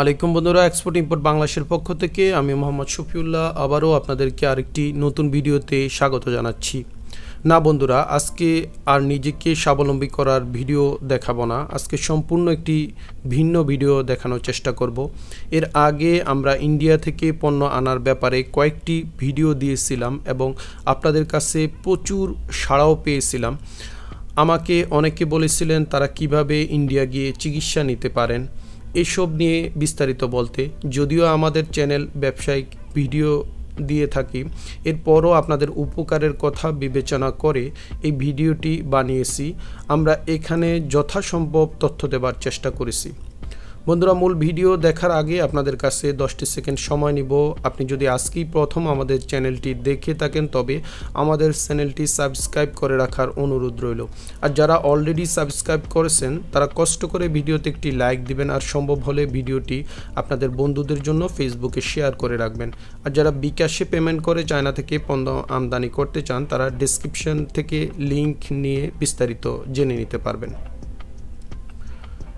আলাইকুম বন্ধুরা export import বাংলাদেশের পক্ষ থেকে আমি মোহাম্মদ শফিউল্লাহ আবারও আপনাদেরকে আরেকটি নতুন ভিডিওতে স্বাগত জানাচ্ছি না বন্ধুরা আজকে আর নিজেকে স্বাবলম্বী করার ভিডিও দেখাবো না আজকে সম্পূর্ণ একটি ভিন্ন ভিডিও দেখানোর চেষ্টা করব এর আগে আমরা ইন্ডিয়া থেকে পণ্য আনার ব্যাপারে কয়েকটি ভিডিও দিয়েছিলাম এবং আপনাদের কাছে প্রচুর সাড়াও পেয়েছিলাম আমাকে অনেকে বলেছিলেন তারা কিভাবে ইন্ডিয়া গিয়ে চিকিৎসা নিতে পারেন এসব নিয়ে বিস্তারিত বলতে যদিও আমাদের চ্যানেল ব্যবসায়িক ভিডিও দিয়ে থাকি এরপরও আপনাদের উপকারের কথা বিবেচনা করে এই ভিডিওটি বানিয়েছি আমরা এখানে যথাসম্ভব তথ্য দেবার চেষ্টা করেছি বন্ধুরা মূল ভিডিও দেখার আগে আপনাদের কাছে দশটি সেকেন্ড সময় নিব আপনি যদি আজকেই প্রথম আমাদের চ্যানেলটি দেখে থাকেন তবে আমাদের চ্যানেলটি সাবস্ক্রাইব করে রাখার অনুরোধ রইল আর যারা অলরেডি সাবস্ক্রাইব করেছেন তারা কষ্ট করে ভিডিওতে একটি লাইক দিবেন আর সম্ভব হলে ভিডিওটি আপনাদের বন্ধুদের জন্য ফেসবুকে শেয়ার করে রাখবেন আর যারা বিকাশে পেমেন্ট করে চায়না থেকে পণ্য আমদানি করতে চান তারা ডিসক্রিপশন থেকে লিংক নিয়ে বিস্তারিত জেনে নিতে পারবেন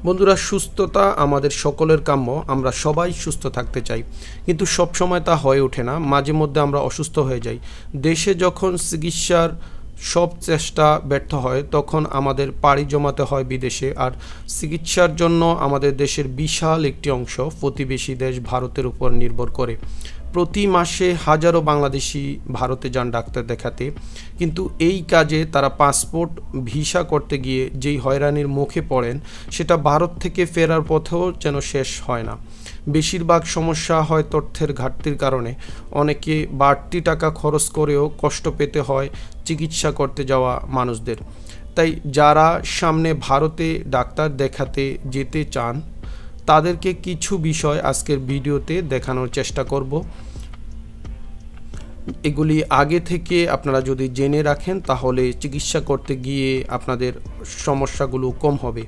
বন্ধুরা সুস্থতা আমাদের সকলের কাম্য আমরা সবাই সুস্থ থাকতে চাই কিন্তু সব সময় তা হয়ে ওঠে না মাঝে মধ্যে আমরা অসুস্থ হয়ে যাই দেশে যখন চিকিৎসার সব চেষ্টা ব্যর্থ হয় তখন আমাদের পাড়ি জমাতে হয় বিদেশে আর চিকিৎসার জন্য আমাদের দেশের বিশাল একটি অংশ প্রতিবেশী দেশ ভারতের উপর নির্ভর করে প্রতি মাসে হাজারো বাংলাদেশি ভারতে যান ডাক্তার দেখাতে কিন্তু এই কাজে তারা পাসপোর্ট ভিসা করতে গিয়ে যেই হয়রানির মুখে পড়েন সেটা ভারত থেকে ফেরার পথেও যেন শেষ হয় না বেশিরভাগ সমস্যা হয় তথ্যের ঘাটতির কারণে অনেকে বাড়তি টাকা খরচ করেও কষ্ট পেতে হয় চিকিৎসা করতে যাওয়া মানুষদের তাই যারা সামনে ভারতে ডাক্তার দেখাতে যেতে চান তাদেরকে কিছু বিষয় আজকের ভিডিওতে দেখানোর চেষ্টা করব এগুলি আগে থেকে আপনারা যদি জেনে রাখেন তাহলে চিকিৎসা করতে গিয়ে আপনাদের সমস্যাগুলো কম হবে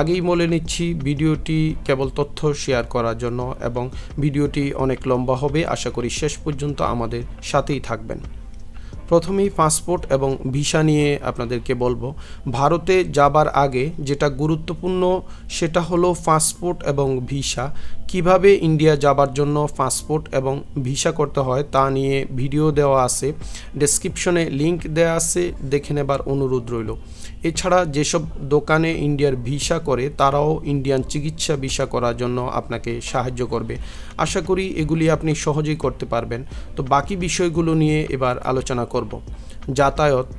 আগেই বলে নিচ্ছি ভিডিওটি কেবল তথ্য শেয়ার করার জন্য এবং ভিডিওটি অনেক লম্বা হবে আশা করি শেষ পর্যন্ত আমাদের সাথেই থাকবেন প্রথমেই পাসপোর্ট এবং ভিসা নিয়ে আপনাদেরকে বলবো ভারতে যাবার আগে যেটা গুরুত্বপূর্ণ সেটা হলো পাসপোর্ট এবং ভিসা কিভাবে ইন্ডিয়া যাবার জন্য পাসপোর্ট এবং ভিসা করতে হয় তা নিয়ে ভিডিও দেওয়া আছে ডেসক্রিপশনে লিংক দেওয়া আছে দেখে নেবার অনুরোধ রইল এছাড়া যেসব দোকানে ইন্ডিয়ার ভিসা করে তারাও ইন্ডিয়ান চিকিৎসা ভিসা করার জন্য আপনাকে সাহায্য করবে আশা করি এগুলি আপনি সহজেই করতে পারবেন তো বাকি বিষয়গুলো নিয়ে এবার আলোচনা করব যাতায়াত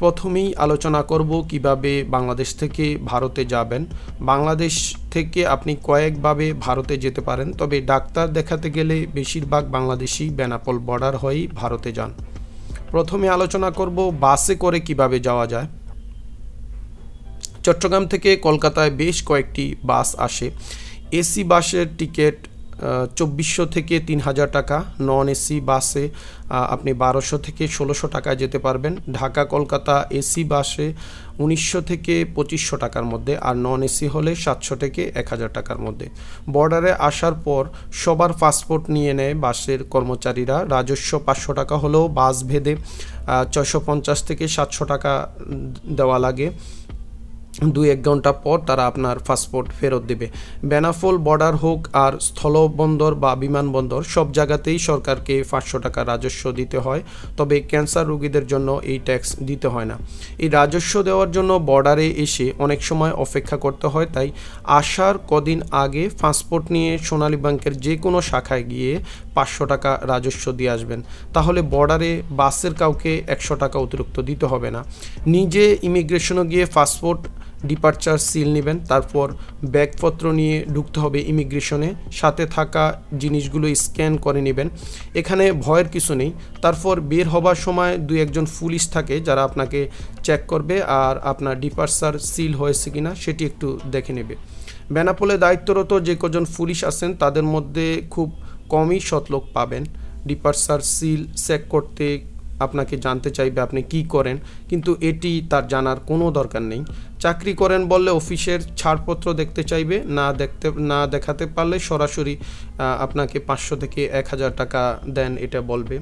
প্রথমেই আলোচনা করব কিভাবে বাংলাদেশ থেকে ভারতে যাবেন বাংলাদেশ থেকে আপনি কয়েকভাবে ভারতে যেতে পারেন তবে ডাক্তার দেখাতে গেলে বেশিরভাগ বাংলাদেশি বেনাপোল বর্ডার হয়েই ভারতে যান প্রথমে আলোচনা করব বাসে করে কিভাবে যাওয়া যায় চট্টগ্রাম থেকে কলকাতায় বেশ কয়েকটি বাস আসে এসি বাসের টিকিট চব্বিশশো থেকে তিন হাজার টাকা নন এসি বাসে আপনি বারোশো থেকে ষোলোশো টাকায় যেতে পারবেন ঢাকা কলকাতা এসি বাসে উনিশশো থেকে পঁচিশশো টাকার মধ্যে আর নন এসি হলে সাতশো থেকে এক হাজার টাকার মধ্যে বর্ডারে আসার পর সবার পাসপোর্ট নিয়ে নেয় বাসের কর্মচারীরা রাজস্ব পাঁচশো টাকা হলেও বাস ভেদে ছয়শো পঞ্চাশ থেকে সাতশো টাকা দেওয়া লাগে দুই এক ঘন্টা পর তারা আপনার পাসপোর্ট ফেরত দেবে বেনাফল বর্ডার হোক আর স্থলবন্দর বা বিমানবন্দর সব জায়গাতেই সরকারকে পাঁচশো টাকা রাজস্ব দিতে হয় তবে ক্যান্সার রোগীদের জন্য এই ট্যাক্স দিতে হয় না এই রাজস্ব দেওয়ার জন্য বর্ডারে এসে অনেক সময় অপেক্ষা করতে হয় তাই আসার কদিন আগে পাসপোর্ট নিয়ে সোনালী ব্যাংকের যে কোনো শাখায় গিয়ে পাঁচশো টাকা রাজস্ব দিয়ে আসবেন তাহলে বর্ডারে বাসের কাউকে একশো টাকা অতিরিক্ত দিতে হবে না নিজে ইমিগ্রেশনে গিয়ে পাসপোর্ট ডিপার্চার সিল নেবেন তারপর ব্যাগপত্র নিয়ে ঢুকতে হবে ইমিগ্রেশনে সাথে থাকা জিনিসগুলো স্ক্যান করে নেবেন এখানে ভয়ের কিছু নেই তারপর বের হবার সময় দু একজন পুলিশ থাকে যারা আপনাকে চেক করবে আর আপনার ডিপার্চার সিল হয়েছে কিনা সেটি একটু দেখে নেবে বেনাপোলে দায়িত্বরত যে কজন পুলিশ আছেন তাদের মধ্যে খুব কমই শতলোক পাবেন ডিপার্চার সিল চেক করতে আপনাকে জানতে চাইবে আপনি কি করেন কিন্তু এটি তার জানার কোনো দরকার নেই চাকরি করেন বললে অফিসের ছাড়পত্র দেখতে চাইবে না দেখতে না দেখাতে পারলে সরাসরি আপনাকে পাঁচশো থেকে এক হাজার টাকা দেন এটা বলবে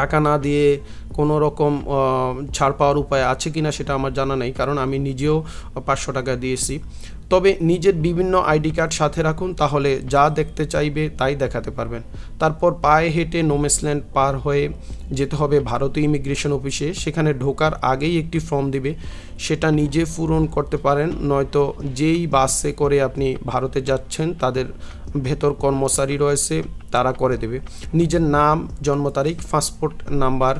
টাকা না দিয়ে কোনো রকম ছাড় পাওয়ার উপায় আছে কি না সেটা আমার জানা নেই কারণ আমি নিজেও পাঁচশো টাকা দিয়েছি তবে নিজের বিভিন্ন আইডি কার্ড সাথে রাখুন তাহলে যা দেখতে চাইবে তাই দেখাতে পারবেন তারপর পায়ে হেঁটে নোমেসল্যান্ড পার হয়ে যেতে হবে ভারতীয় ইমিগ্রেশন অফিসে সেখানে ঢোকার আগেই একটি ফর্ম দিবে সেটা নিজে পূরণ করতে পারেন নয়তো যেই বাসে করে আপনি ভারতে যাচ্ছেন তাদের ভেতর কর্মচারী রয়েছে তারা করে দেবে নিজের নাম জন্ম তারিখ পাসপোর্ট নাম্বার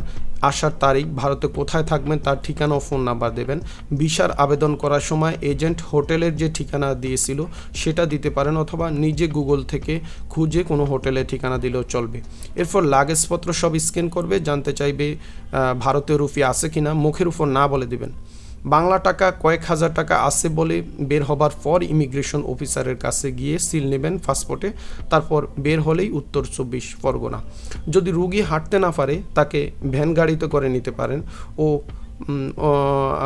আসার তারিখ ভারতে কোথায় থাকবেন তার ঠিকানা ও ফোন নাম্বার দেবেন ভিসার আবেদন করার সময় এজেন্ট হোটেলের যে ঠিকানা দিয়েছিল সেটা দিতে পারেন অথবা নিজে গুগল থেকে খুঁজে কোনো হোটেলে ঠিকানা দিলেও চলবে এরপর লাগেজপত্র সব স্ক্যান করবে জানতে চাইবে ভারতীয় রুফি আছে কিনা মুখের উপর না বলে দেবেন বাংলা টাকা কয়েক হাজার টাকা আছে বলে বের হবার পর ইমিগ্রেশন অফিসারের কাছে গিয়ে সিল নেবেন পাসপোর্টে তারপর বের হলেই উত্তর চব্বিশ পরগনা যদি রুগী হাঁটতে না পারে তাকে ভ্যান গাড়িতে করে নিতে পারেন ও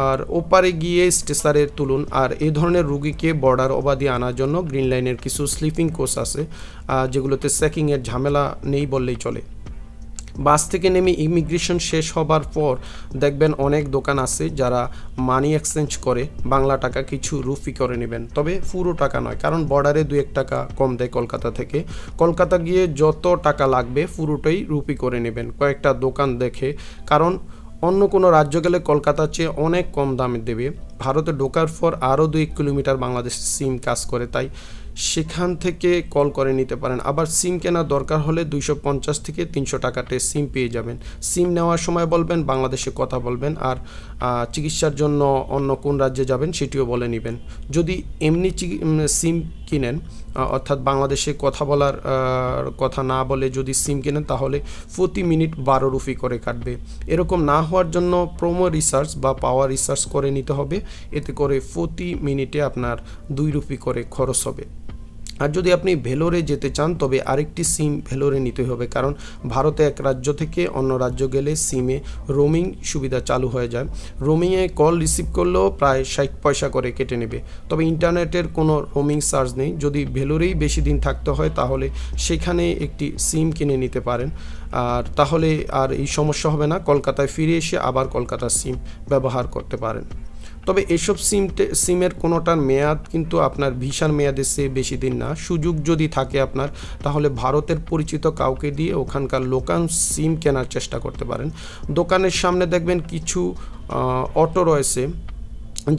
আর ওপারে গিয়ে স্টেসারের তুলুন আর এ ধরনের রুগীকে বর্ডার অবাধি আনার জন্য গ্রিন লাইনের কিছু স্লিপিং কোচ আছে যেগুলোতে চেকিংয়ের ঝামেলা নেই বললেই চলে বাস থেকে নেমে ইমিগ্রেশন শেষ হবার পর দেখবেন অনেক দোকান আছে যারা মানি এক্সচেঞ্জ করে বাংলা টাকা কিছু রুফি করে নেবেন তবে পুরো টাকা নয় কারণ বর্ডারে দু এক টাকা কম দেয় কলকাতা থেকে কলকাতা গিয়ে যত টাকা লাগবে পুরোটাই রুপি করে নেবেন কয়েকটা দোকান দেখে কারণ অন্য কোনো রাজ্য গেলে কলকাতার চেয়ে অনেক কম দামে দেবে ভারতে ঢোকার পর আরও দুই কিলোমিটার বাংলাদেশ সিম কাজ করে তাই সেখান থেকে কল করে নিতে পারেন আবার সিম কেনার দরকার হলে দুইশো পঞ্চাশ থেকে তিনশো টাকাতে সিম পেয়ে যাবেন সিম নেওয়ার সময় বলবেন বাংলাদেশে কথা বলবেন আর চিকিৎসার জন্য অন্য কোন রাজ্যে যাবেন সেটিও বলে নেবেন যদি এমনি সিম কিনেন অর্থাৎ বাংলাদেশে কথা বলার কথা না বলে যদি সিম কিনেন তাহলে প্রতি মিনিট বারো রুপি করে কাটবে এরকম না হওয়ার জন্য প্রোমো রিসার্চ বা পাওয়ার রিসার্চ করে নিতে হবে এতে করে প্রতি মিনিটে আপনার দুই রুপি করে খরচ হবে আর যদি আপনি ভেলোরে যেতে চান তবে আরেকটি সিম ভেলোরে নিতে হবে কারণ ভারতে এক রাজ্য থেকে অন্য রাজ্য গেলে সিমে রোমিং সুবিধা চালু হয়ে যায় রোমিংয়ে কল রিসিভ করলেও প্রায় ষাট পয়সা করে কেটে নেবে তবে ইন্টারনেটের কোনো রোমিং চার্জ নেই যদি ভেলোরেই বেশি দিন থাকতে হয় তাহলে সেখানে একটি সিম কিনে নিতে পারেন আর তাহলে আর এই সমস্যা হবে না কলকাতায় ফিরে এসে আবার কলকাতার সিম ব্যবহার করতে পারেন তবে এসব সিম সিমের কোনোটার মেয়াদ কিন্তু আপনার ভিসার মেয়াদের চেয়ে বেশি দিন না সুযোগ যদি থাকে আপনার তাহলে ভারতের পরিচিত কাউকে দিয়ে ওখানকার লোকাল সিম কেনার চেষ্টা করতে পারেন দোকানের সামনে দেখবেন কিছু অটো রয়েছে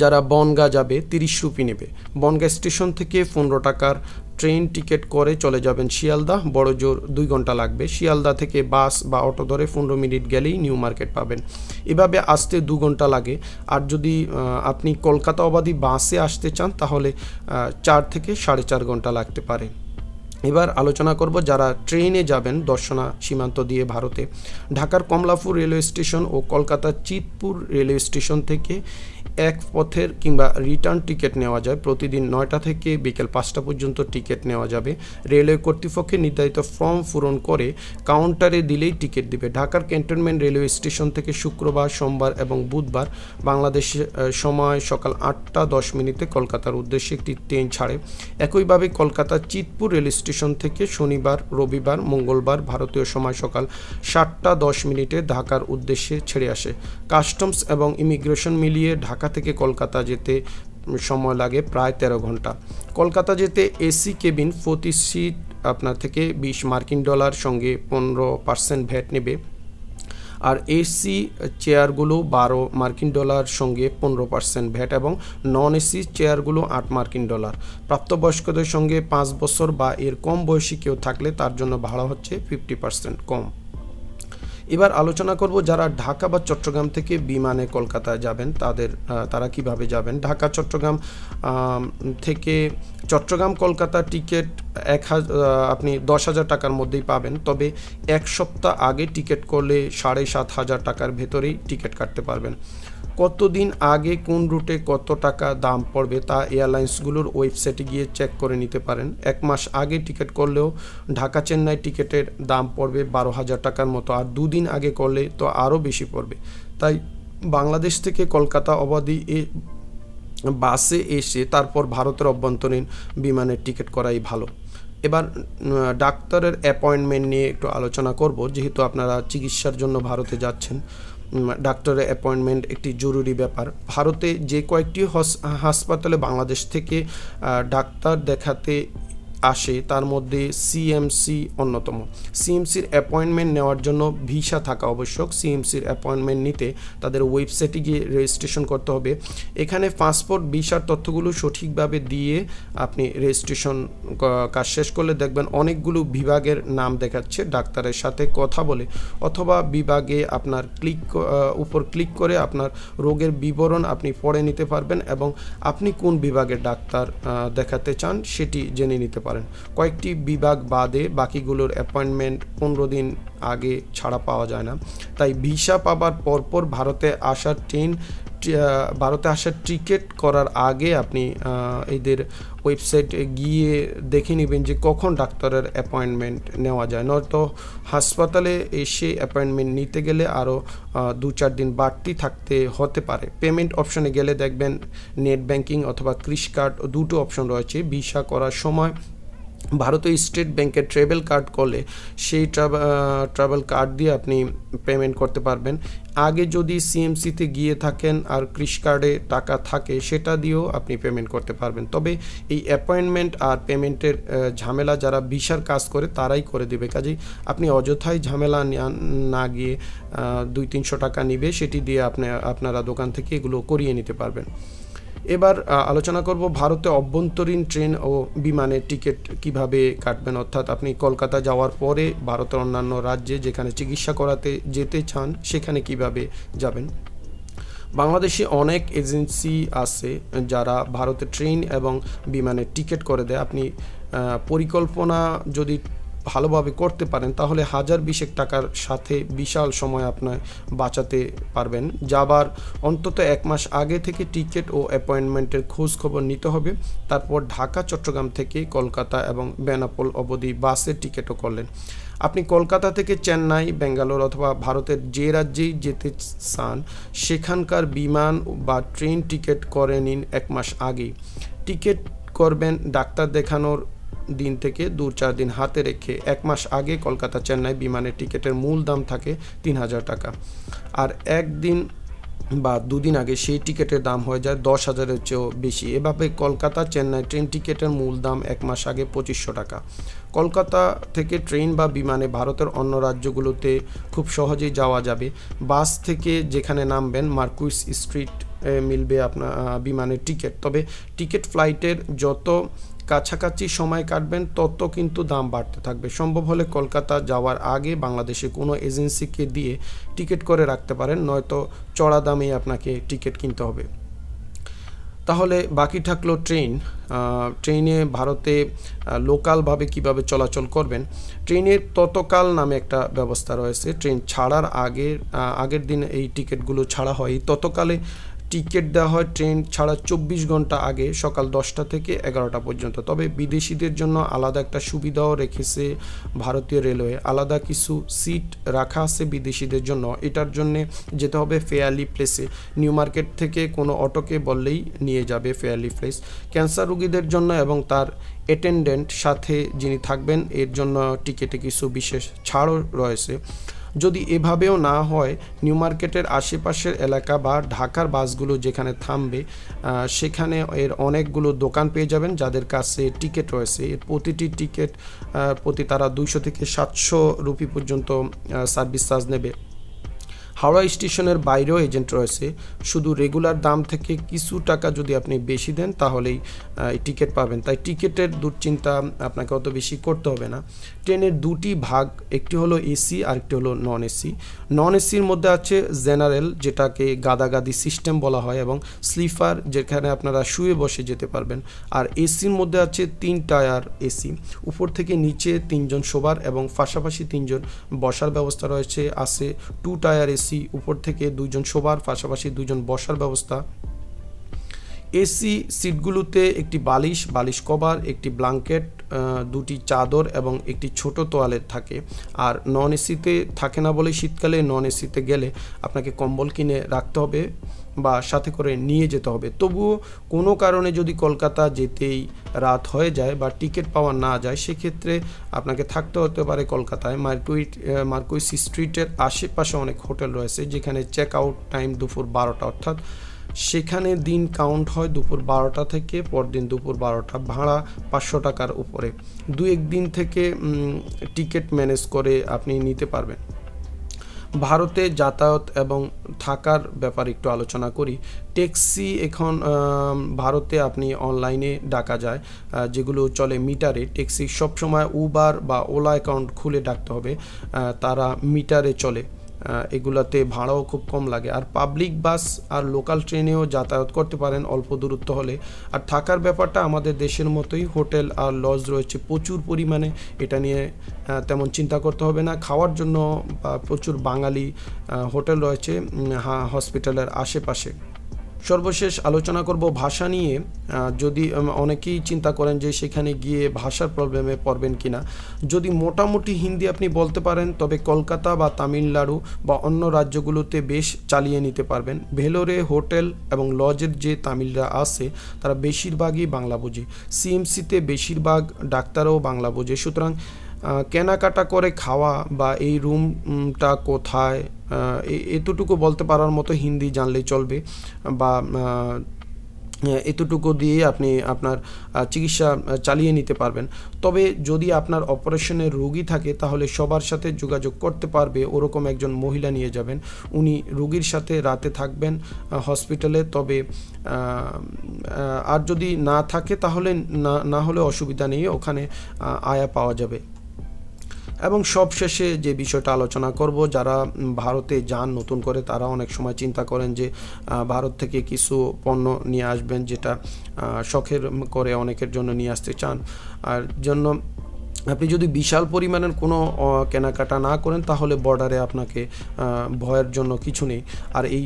যারা বনগা যাবে তিরিশ রুপি নেবে বনগা স্টেশন থেকে পনেরো টাকার ট্রেন টিকিট করে চলে যাবেন শিয়ালদা বড় জোর দুই ঘন্টা লাগবে শিয়ালদা থেকে বাস বা অটো ধরে পনেরো মিনিট গেলেই নিউ মার্কেট পাবেন এভাবে আসতে দু ঘন্টা লাগে আর যদি আপনি কলকাতা অবাধি বাসে আসতে চান তাহলে চার থেকে সাড়ে চার ঘন্টা লাগতে পারে এবার আলোচনা করব যারা ট্রেনে যাবেন দর্শনা সীমান্ত দিয়ে ভারতে ঢাকার কমলাপুর রেলওয়ে স্টেশন ও কলকাতার চিতপুর রেলওয়ে স্টেশন থেকে এক পথের কিংবা রিটার্ন টিকিট নেওয়া যায় প্রতিদিন নয়টা থেকে বিকেল পাঁচটা পর্যন্ত টিকিট নেওয়া যাবে রেলওয়ে কর্তৃপক্ষের নির্ধারিত ফর্ম পূরণ করে কাউন্টারে দিলেই টিকিট দিবে ঢাকার ক্যান্টনমেন্ট রেলওয়ে স্টেশন থেকে শুক্রবার সোমবার এবং বুধবার বাংলাদেশ সময় সকাল আটটা দশ মিনিটে কলকাতার উদ্দেশ্যে একটি ট্রেন ছাড়ে একইভাবে কলকাতা চিতপুর রেল স্টেশন থেকে শনিবার রবিবার মঙ্গলবার ভারতীয় সময় সকাল সাতটা দশ মিনিটে ঢাকার উদ্দেশ্যে ছেড়ে আসে কাস্টমস এবং ইমিগ্রেশন মিলিয়ে ঢাকা থেকে কলকাতা যেতে সময় লাগে প্রায় ১৩ ঘন্টা কলকাতা যেতে এসি কেবিন প্রতি সিট আপনার থেকে ২০ মার্কিন ডলার সঙ্গে পনেরো পার্সেন্ট ভ্যাট নেবে আর এসি চেয়ারগুলো বারো মার্কিন ডলার সঙ্গে পনেরো পার্সেন্ট ভ্যাট এবং নন এসি চেয়ারগুলো আট মার্কিন ডলার প্রাপ্তবয়স্কদের সঙ্গে পাঁচ বছর বা এর কম বয়সী কেউ থাকলে তার জন্য ভাড়া হচ্ছে ফিফটি পার্সেন্ট কম এবার আলোচনা করব যারা ঢাকা বা চট্টগ্রাম থেকে বিমানে কলকাতা যাবেন তাদের তারা কিভাবে যাবেন ঢাকা চট্টগ্রাম থেকে চট্টগ্রাম কলকাতা টিকিট এক আপনি দশ হাজার টাকার মধ্যেই পাবেন তবে এক সপ্তাহ আগে টিকিট করলে সাড়ে সাত হাজার টাকার ভেতরেই টিকিট কাটতে পারবেন কতদিন আগে কোন রুটে কত টাকা দাম পড়বে তা এয়ারলাইন্সগুলোর ওয়েবসাইটে গিয়ে চেক করে নিতে পারেন এক মাস আগে টিকিট করলেও ঢাকা চেন্নাই টিকিটের দাম পড়বে বারো হাজার টাকার মতো আর দুদিন আগে করলে তো আরও বেশি পড়বে তাই বাংলাদেশ থেকে কলকাতা অবধি এ বাসে এসে তারপর ভারতের অভ্যন্তরীণ বিমানের টিকিট করাই ভালো এবার ডাক্তারের অ্যাপয়েন্টমেন্ট নিয়ে একটু আলোচনা করব যেহেতু আপনারা চিকিৎসার জন্য ভারতে যাচ্ছেন ডাক্তারের অ্যাপয়েন্টমেন্ট একটি জরুরি ব্যাপার ভারতে যে কয়েকটি হাসপাতালে বাংলাদেশ থেকে ডাক্তার দেখাতে আসে তার মধ্যে সিএমসি অন্যতম সিএমসির অ্যাপয়েন্টমেন্ট নেওয়ার জন্য ভিসা থাকা আবশ্যক সিএমসির অ্যাপয়েন্টমেন্ট নিতে তাদের ওয়েবসাইটে গিয়ে রেজিস্ট্রেশন করতে হবে এখানে পাসপোর্ট ভিসার তথ্যগুলো সঠিকভাবে দিয়ে আপনি রেজিস্ট্রেশন কাজ শেষ করলে দেখবেন অনেকগুলো বিভাগের নাম দেখাচ্ছে ডাক্তারের সাথে কথা বলে অথবা বিভাগে আপনার ক্লিক উপর ক্লিক করে আপনার রোগের বিবরণ আপনি পড়ে নিতে পারবেন এবং আপনি কোন বিভাগের ডাক্তার দেখাতে চান সেটি জেনে নিতে পারবেন পারেন কয়েকটি বিভাগ বাদে বাকিগুলোর অ্যাপয়েন্টমেন্ট পনেরো দিন আগে ছাড়া পাওয়া যায় না তাই ভিসা পাবার পরপর ভারতে আসার ট্রেন ভারতে আসার টিকিট করার আগে আপনি এদের ওয়েবসাইটে গিয়ে দেখে নেবেন যে কখন ডাক্তারের অ্যাপয়েন্টমেন্ট নেওয়া যায় নয়তো হাসপাতালে এসে অ্যাপয়েন্টমেন্ট নিতে গেলে আরও দু চার দিন বাড়তি থাকতে হতে পারে পেমেন্ট অপশনে গেলে দেখবেন নেট ব্যাংকিং অথবা কৃষি কার্ড দুটো অপশন রয়েছে ভিসা করার সময় ভারতে স্টেট ব্যাংকের ট্রাভেল কার্ড করলে সেই ট্রাভেল কার্ড দিয়ে আপনি পেমেন্ট করতে পারবেন আগে যদি সিএমসিতে গিয়ে থাকেন আর কৃষি কার্ডে টাকা থাকে সেটা দিয়েও আপনি পেমেন্ট করতে পারবেন তবে এই অ্যাপয়েন্টমেন্ট আর পেমেন্টের ঝামেলা যারা ভিসার কাজ করে তারাই করে দেবে কাজেই আপনি অযথাই ঝামেলা না গিয়ে দুই তিনশো টাকা নিবে সেটি দিয়ে আপনি আপনারা দোকান থেকে এগুলো করিয়ে নিতে পারবেন এবার আলোচনা করব ভারতে অভ্যন্তরীণ ট্রেন ও বিমানের টিকিট কিভাবে কাটবেন অর্থাৎ আপনি কলকাতা যাওয়ার পরে ভারতের অন্যান্য রাজ্যে যেখানে চিকিৎসা করাতে যেতে চান সেখানে কিভাবে যাবেন বাংলাদেশে অনেক এজেন্সি আছে যারা ভারতে ট্রেন এবং বিমানের টিকিট করে দেয় আপনি পরিকল্পনা যদি ভালোভাবে করতে পারেন তাহলে হাজার বিশেক টাকার সাথে বিশাল সময় আপনার বাঁচাতে পারবেন যাবার অন্তত এক মাস আগে থেকে টিকিট ও অ্যাপয়েন্টমেন্টের খোঁজ খবর নিতে হবে তারপর ঢাকা চট্টগ্রাম থেকে কলকাতা এবং বেনাপোল অবধি বাসে টিকিটও করলেন আপনি কলকাতা থেকে চেন্নাই ব্যাঙ্গালোর অথবা ভারতের যে রাজ্যেই যেতে চান সেখানকার বিমান বা ট্রেন টিকিট করে নিন এক মাস আগেই টিকিট করবেন ডাক্তার দেখানোর দিন থেকে দু চার দিন হাতে রেখে এক মাস আগে কলকাতা চেন্নাই বিমানের টিকিটের মূল দাম থাকে তিন হাজার টাকা আর একদিন বা দুদিন আগে সেই টিকিটের দাম হয়ে যায় দশ হাজারের চেয়েও বেশি এভাবে কলকাতা চেন্নাই ট্রেন টিকিটের মূল দাম এক মাস আগে পঁচিশশো টাকা কলকাতা থেকে ট্রেন বা বিমানে ভারতের অন্য রাজ্যগুলোতে খুব সহজেই যাওয়া যাবে বাস থেকে যেখানে নামবেন মার্কুইস স্ট্রিট মিলবে আপনার বিমানের টিকিট তবে টিকিট ফ্লাইটের যত কাছাকাছি সময় কাটবেন তত কিন্তু দাম বাড়তে থাকবে সম্ভব হলে কলকাতা যাওয়ার আগে বাংলাদেশে কোনো এজেন্সিকে দিয়ে টিকিট করে রাখতে পারেন নয়তো চড়া দামে আপনাকে টিকিট কিনতে হবে তাহলে বাকি থাকলো ট্রেন ট্রেনে ভারতে লোকালভাবে কিভাবে চলাচল করবেন ট্রেনের ততকাল নামে একটা ব্যবস্থা রয়েছে ট্রেন ছাড়ার আগে আগের দিন এই টিকিটগুলো ছাড়া হয় ততকালে টিকিট দেওয়া হয় ট্রেন ছাড়া চব্বিশ ঘন্টা আগে সকাল দশটা থেকে এগারোটা পর্যন্ত তবে বিদেশিদের জন্য আলাদা একটা সুবিধাও রেখেছে ভারতীয় রেলওয়ে আলাদা কিছু সিট রাখা আছে বিদেশিদের জন্য এটার জন্য যেতে হবে ফেয়ারলি প্লেসে নিউ মার্কেট থেকে কোনো অটোকে বললেই নিয়ে যাবে ফেয়ালি প্লেস ক্যান্সার রুগীদের জন্য এবং তার অ্যাটেন্ডেন্ট সাথে যিনি থাকবেন এর জন্য টিকেটে কিছু বিশেষ ছাড়ও রয়েছে যদি এভাবেও না হয় নিউ মার্কেটের আশেপাশের এলাকা বা ঢাকার বাসগুলো যেখানে থামবে সেখানে এর অনেকগুলো দোকান পেয়ে যাবেন যাদের কাছে টিকিট রয়েছে এর প্রতিটি টিকিট প্রতি তারা দুইশো থেকে সাতশো রুপি পর্যন্ত সার্ভিস চার্জ নেবে হাওড়া স্টেশনের বাইরেও এজেন্ট রয়েছে শুধু রেগুলার দাম থেকে কিছু টাকা যদি আপনি বেশি দেন তাহলেই টিকিট পাবেন তাই টিকিটের দুশ্চিন্তা আপনাকে অত বেশি করতে হবে না ট্রেনের দুটি ভাগ একটি হলো এসি আর একটি হলো নন এসি নন এসির মধ্যে আছে জেনারেল যেটাকে গাদাগাদি সিস্টেম বলা হয় এবং স্লিপার যেখানে আপনারা শুয়ে বসে যেতে পারবেন আর এসির মধ্যে আছে তিন টায়ার এসি উপর থেকে নিচে তিনজন শোবার এবং পাশাপাশি তিনজন বসার ব্যবস্থা রয়েছে আছে টু টায়ার এসি এসি উপর থেকে দুইজন শোবার পাশাপাশি দুইজন বসার ব্যবস্থা এসি সিটগুলোতে একটি বালিশ বালিশ কভার একটি ব্লাঙ্কেট দুটি চাদর এবং একটি ছোট তোয়ালে থাকে আর নন এসিতে থাকে না বলে শীতকালে নন এসিতে গেলে আপনাকে কম্বল কিনে রাখতে হবে বা সাথে করে নিয়ে যেতে হবে তবুও কোনো কারণে যদি কলকাতা যেতেই রাত হয়ে যায় বা টিকিট পাওয়া না যায় সেক্ষেত্রে আপনাকে থাকতে হতে পারে কলকাতায় মার্কুইট মার্কুইসি স্ট্রিটের আশেপাশে অনেক হোটেল রয়েছে যেখানে চেক আউট টাইম দুপুর বারোটা অর্থাৎ সেখানে দিন কাউন্ট হয় দুপুর বারোটা থেকে পরদিন দুপুর বারোটা ভাড়া পাঁচশো টাকার উপরে দু এক দিন থেকে টিকিট ম্যানেজ করে আপনি নিতে পারবেন ভারতে যাতায়াত এবং থাকার ব্যাপার একটু আলোচনা করি ট্যাক্সি এখন ভারতে আপনি অনলাইনে ডাকা যায় যেগুলো চলে মিটারে ট্যাক্সি সবসময় উবার বা ওলা অ্যাকাউন্ট খুলে ডাকতে হবে তারা মিটারে চলে এগুলাতে ভাড়াও খুব কম লাগে আর পাবলিক বাস আর লোকাল ট্রেনেও যাতায়াত করতে পারেন অল্প দূরত্ব হলে আর থাকার ব্যাপারটা আমাদের দেশের মতোই হোটেল আর লজ রয়েছে প্রচুর পরিমাণে এটা নিয়ে তেমন চিন্তা করতে হবে না খাওয়ার জন্য প্রচুর বাঙালি হোটেল রয়েছে হসপিটালের আশেপাশে সর্বশেষ আলোচনা করব ভাষা নিয়ে যদি অনেকেই চিন্তা করেন যে সেখানে গিয়ে ভাষার প্রবলেমে পড়বেন কি না যদি মোটামুটি হিন্দি আপনি বলতে পারেন তবে কলকাতা বা তামিলনাড়ু বা অন্য রাজ্যগুলোতে বেশ চালিয়ে নিতে পারবেন ভেলোরে হোটেল এবং লজের যে তামিলরা আছে তারা বেশিরভাগই বাংলা বোঝে সিএমসিতে বেশিরভাগ ডাক্তারও বাংলা বোঝে সুতরাং কেনাকাটা করে খাওয়া বা এই রুমটা কোথায় এতটুকু বলতে পারার মতো হিন্দি জানলেই চলবে বা এতটুকু দিয়ে আপনি আপনার চিকিৎসা চালিয়ে নিতে পারবেন তবে যদি আপনার অপারেশনের রোগী থাকে তাহলে সবার সাথে যোগাযোগ করতে পারবে ওরকম একজন মহিলা নিয়ে যাবেন উনি রোগীর সাথে রাতে থাকবেন হসপিটালে তবে আর যদি না থাকে তাহলে না না হলে অসুবিধা নেই ওখানে আয়া পাওয়া যাবে এবং সবশেষে যে বিষয়টা আলোচনা করব যারা ভারতে যান নতুন করে তারা অনেক সময় চিন্তা করেন যে ভারত থেকে কিছু পণ্য নিয়ে আসবেন যেটা শখের করে অনেকের জন্য নিয়ে আসতে চান আর জন্য আপনি যদি বিশাল পরিমাণের কোনো কেনাকাটা না করেন তাহলে বর্ডারে আপনাকে ভয়ের জন্য কিছু নেই আর এই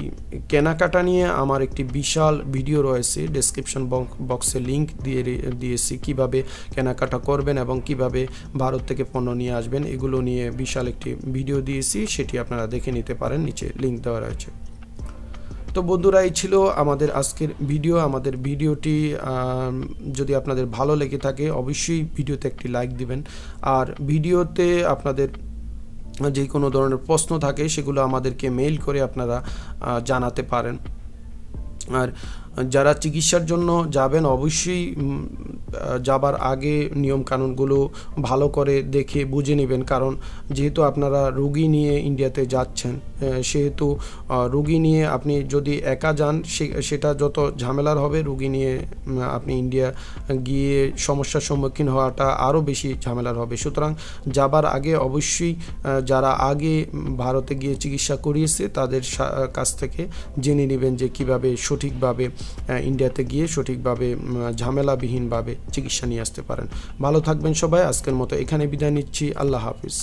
কেনাকাটা নিয়ে আমার একটি বিশাল ভিডিও রয়েছে ডেসক্রিপশন বক্সে লিঙ্ক দিয়ে দিয়েছি কিভাবে কেনাকাটা করবেন এবং কিভাবে ভারত থেকে পণ্য নিয়ে আসবেন এগুলো নিয়ে বিশাল একটি ভিডিও দিয়েছি সেটি আপনারা দেখে নিতে পারেন নিচে লিঙ্ক দেওয়া রয়েছে তো বন্ধুরা এই ছিল আমাদের আজকের ভিডিও আমাদের ভিডিওটি যদি আপনাদের ভালো লেগে থাকে অবশ্যই ভিডিওতে একটি লাইক দিবেন আর ভিডিওতে আপনাদের যে কোনো ধরনের প্রশ্ন থাকে সেগুলো আমাদেরকে মেইল করে আপনারা জানাতে পারেন আর যারা চিকিৎসার জন্য যাবেন অবশ্যই যাবার আগে নিয়মকানুনগুলো ভালো করে দেখে বুঝে নেবেন কারণ যেহেতু আপনারা রুগী নিয়ে ইন্ডিয়াতে যাচ্ছেন সেহেতু রুগী নিয়ে আপনি যদি একা যান সেটা যত ঝামেলার হবে রুগী নিয়ে আপনি ইন্ডিয়া গিয়ে সমস্যার সম্মুখীন হওয়াটা আরও বেশি ঝামেলার হবে সুতরাং যাবার আগে অবশ্যই যারা আগে ভারতে গিয়ে চিকিৎসা করিয়েছে তাদের কাছ থেকে জেনে নেবেন যে কিভাবে সঠিকভাবে ইন্ডিয়াতে গিয়ে সঠিকভাবে ঝামেলাবিহীনভাবে চিকিৎসা নিয়ে আসতে পারেন ভালো থাকবেন সবাই আজকের মতো এখানে বিদায় নিচ্ছি আল্লাহ হাফিজ